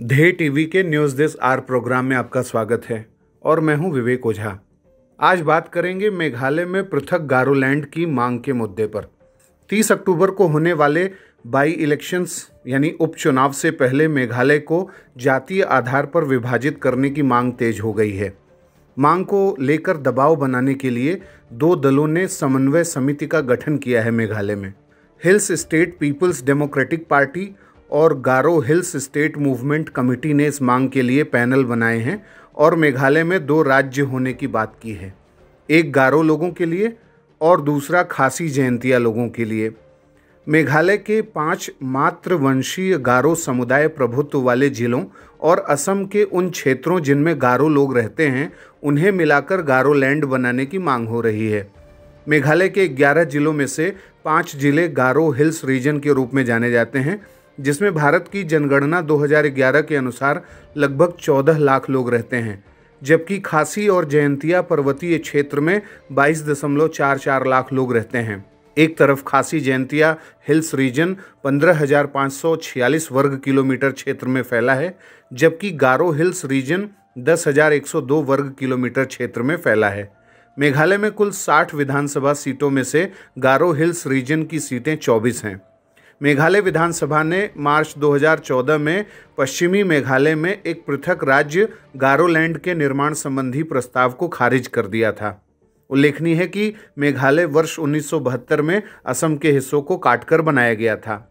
धे टीवी के news this are programme में आपका स्वागत है और मैं हूं विवेक ओझा आज बात करेंगे मेघालय में पृथक गारोलैंड की मांग के मुद्दे पर 30 अक्टूबर को होने वाले बाई इलेक्शंस यानी उपचुनाव से पहले मेघालय को जातीय आधार पर विभाजित करने की मांग तेज हो गई है मांग को लेकर दबाव बनाने के लिए दो दलों ने समन्वय समिति का गठन किया है मेघालय में hills state people's democratic party और Garo hills state movement committee ने इस मांग के लिए पैनल बनाए हैं और मेघालय में दो राज्य होने की बात की है एक गारो लोगों के लिए और दूसरा खासी जयंतिया लोगों के लिए मेघालय के पांच मातृवंशीय गारो समुदाय प्रभुत्व वाले जिलों और असम के उन क्षेत्रों जिनमें गारो लोग रहते हैं उन्हें मिलाकर गारो लैंड बनाने की मांग हो रही है मेघालय के 11 जिलों में से पांच जिले गारो हिल्स रीजन के रूप में जाने जाते हैं जिसमें भारत की जनगणना 2011 के अनुसार लगभग 14 लाख लोग रहते हैं जबकि खासी और जयंतिया पर्वतीय क्षेत्र में चार लाख लोग रहते हैं एक तरफ खासी जयंतिया हिल्स रीजन 15,546 वर्ग किलोमीटर क्षेत्र में फैला है जबकि गारो हिल्स रीजन 10,102 वर्ग किलोमीटर क्षेत्र में फैला है मेघालय में कुल 60 विधानसभा सीटों में से गारो हिल्स रीजन की सीटें 24 हैं मेघालय विधानसभा ने मार्च 2014 में पश्चिमी मेघालय में एक पृथक राज्य गारोलैंड के निर्माण संबंधी प्रस्ताव को खारिज कर दिया था उल्लेखनीय है कि मेघालय वर्ष 1972 में असम के हिस्सों को काटकर बनाया गया था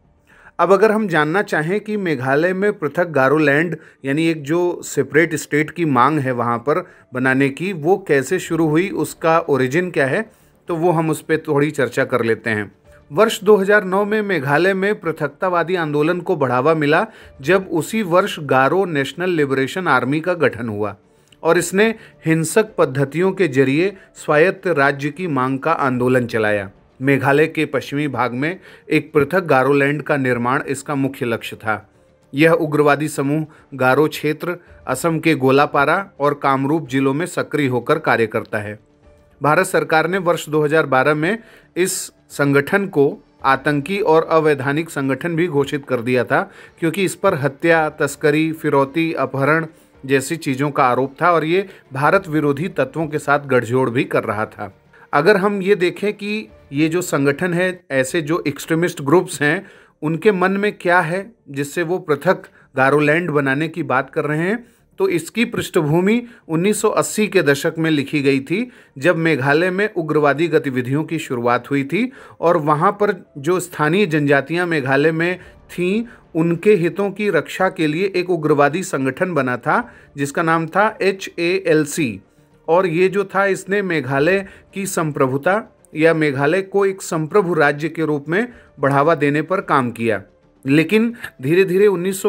अब अगर हम जानना चाहें कि मेघालय में पृथक गारोलैंड यानी एक जो सेपरेट स्टेट की मांग है वहाँ पर बनाने की वो कैसे शुरू हुई उसका ओरिजिन क्या है तो वो हम उस पर थोड़ी चर्चा कर लेते हैं वर्ष 2009 में मेघालय में पृथकतावादी आंदोलन को बढ़ावा मिला जब उसी वर्ष गारो नेशनल लिबरेशन आर्मी का गठन हुआ और इसने हिंसक पद्धतियों के जरिए स्वायत्त राज्य की मांग का आंदोलन चलाया मेघालय के पश्चिमी भाग में एक पृथक गारोलैंड का निर्माण इसका मुख्य लक्ष्य था यह उग्रवादी समूह गारो क्षेत्र असम के गोलापारा और कामरूप जिलों में सक्रिय होकर कार्य करता है भारत सरकार ने वर्ष 2012 में इस संगठन को आतंकी और अवैधानिक संगठन भी घोषित कर दिया था क्योंकि इस पर हत्या तस्करी फिरौती अपहरण जैसी चीज़ों का आरोप था और ये भारत विरोधी तत्वों के साथ गठजोड़ भी कर रहा था अगर हम ये देखें कि ये जो संगठन है ऐसे जो एक्सट्रीमिस्ट ग्रुप्स हैं उनके मन में क्या है जिससे वो पृथक गारोलैंड बनाने की बात कर रहे हैं तो इसकी पृष्ठभूमि 1980 के दशक में लिखी गई थी जब मेघालय में उग्रवादी गतिविधियों की शुरुआत हुई थी और वहाँ पर जो स्थानीय जनजातियाँ मेघालय में थीं उनके हितों की रक्षा के लिए एक उग्रवादी संगठन बना था जिसका नाम था एच ए एल सी और ये जो था इसने मेघालय की संप्रभुता या मेघालय को एक संप्रभु राज्य के रूप में बढ़ावा देने पर काम किया लेकिन धीरे धीरे उन्नीस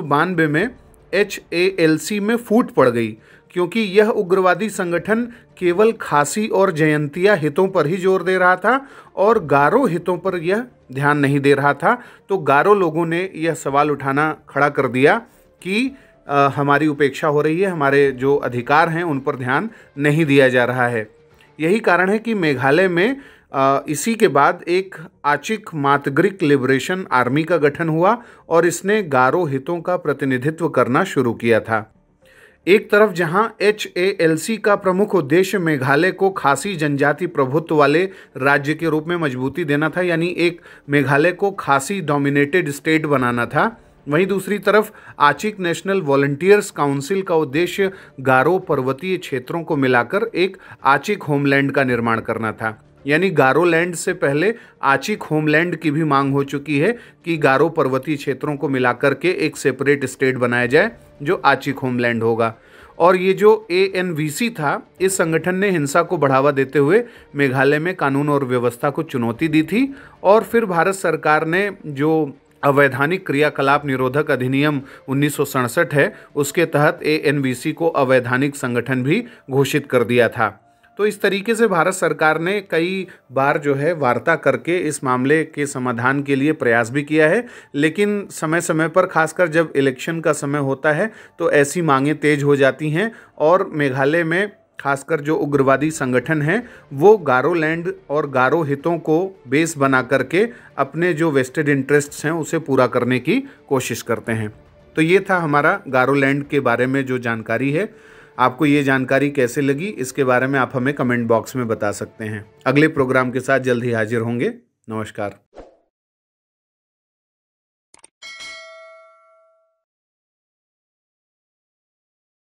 में एच ए एल सी में फूट पड़ गई क्योंकि यह उग्रवादी संगठन केवल खासी और जयंतिया हितों पर ही जोर दे रहा था और गारो हितों पर यह ध्यान नहीं दे रहा था तो गारो लोगों ने यह सवाल उठाना खड़ा कर दिया कि आ, हमारी उपेक्षा हो रही है हमारे जो अधिकार हैं उन पर ध्यान नहीं दिया जा रहा है यही कारण है कि मेघालय में इसी के बाद एक आचिक मातग्रिक लिबरेशन आर्मी का गठन हुआ और इसने गारो हितों का प्रतिनिधित्व करना शुरू किया था एक तरफ जहां एच ए एल सी का प्रमुख उद्देश्य मेघालय को खासी जनजाति प्रभुत्व वाले राज्य के रूप में मजबूती देना था यानी एक मेघालय को खासी डोमिनेटेड स्टेट बनाना था वहीं दूसरी तरफ आचिक नेशनल वॉल्टियर्स काउंसिल का उद्देश्य गारो पर्वतीय क्षेत्रों को मिलाकर एक आचिक होमलैंड का निर्माण करना था यानी गारोलैंड से पहले आचिक होमलैंड की भी मांग हो चुकी है कि गारो पर्वतीय क्षेत्रों को मिलाकर के एक सेपरेट स्टेट बनाया जाए जो आचिक होमलैंड होगा और ये जो ए एन वी सी था इस संगठन ने हिंसा को बढ़ावा देते हुए मेघालय में कानून और व्यवस्था को चुनौती दी थी और फिर भारत सरकार ने जो अवैधानिक क्रियाकलाप निरोधक अधिनियम उन्नीस है उसके तहत ए को अवैधानिक संगठन भी घोषित कर दिया था तो इस तरीके से भारत सरकार ने कई बार जो है वार्ता करके इस मामले के समाधान के लिए प्रयास भी किया है लेकिन समय समय पर खासकर जब इलेक्शन का समय होता है तो ऐसी मांगें तेज हो जाती हैं और मेघालय में खासकर जो उग्रवादी संगठन हैं वो गारो लैंड और गारो हितों को बेस बना करके अपने जो वेस्टेड इंटरेस्ट्स हैं उसे पूरा करने की कोशिश करते हैं तो ये था हमारा गारो लैंड के बारे में जो जानकारी है आपको ये जानकारी कैसे लगी इसके बारे में आप हमें कमेंट बॉक्स में बता सकते हैं अगले प्रोग्राम के साथ जल्द ही हाजिर होंगे नमस्कार